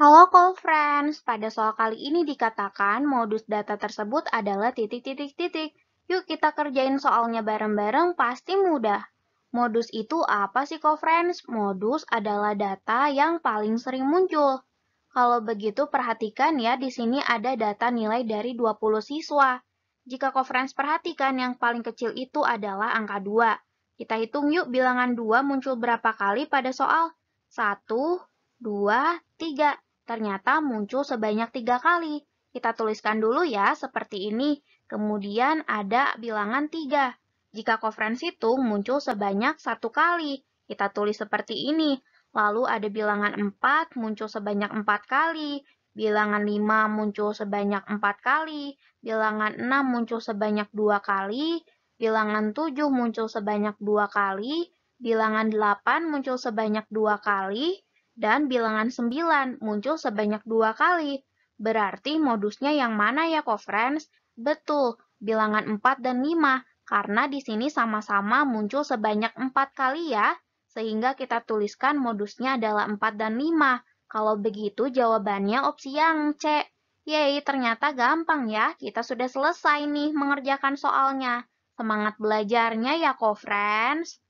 Halo call friends pada soal kali ini dikatakan modus data tersebut adalah titik-titik-titik. Yuk kita kerjain soalnya bareng-bareng, pasti mudah. Modus itu apa sih call friends Modus adalah data yang paling sering muncul. Kalau begitu perhatikan ya, di sini ada data nilai dari 20 siswa. Jika conference perhatikan yang paling kecil itu adalah angka 2. Kita hitung yuk bilangan 2 muncul berapa kali pada soal? 1, 2, 3 ternyata muncul sebanyak tiga kali. Kita tuliskan dulu ya, seperti ini. Kemudian ada bilangan tiga. Jika kofrens itu muncul sebanyak satu kali, kita tulis seperti ini. Lalu ada bilangan empat muncul sebanyak empat kali, bilangan lima muncul sebanyak empat kali, bilangan enam muncul sebanyak dua kali, bilangan tujuh muncul sebanyak dua kali, bilangan delapan muncul sebanyak dua kali, dan bilangan 9 muncul sebanyak dua kali. Berarti modusnya yang mana ya, kok friends Betul, bilangan 4 dan 5, karena di sini sama-sama muncul sebanyak empat kali ya. Sehingga kita tuliskan modusnya adalah 4 dan 5. Kalau begitu jawabannya opsi yang C. Yeay, ternyata gampang ya. Kita sudah selesai nih mengerjakan soalnya. Semangat belajarnya ya, kok friends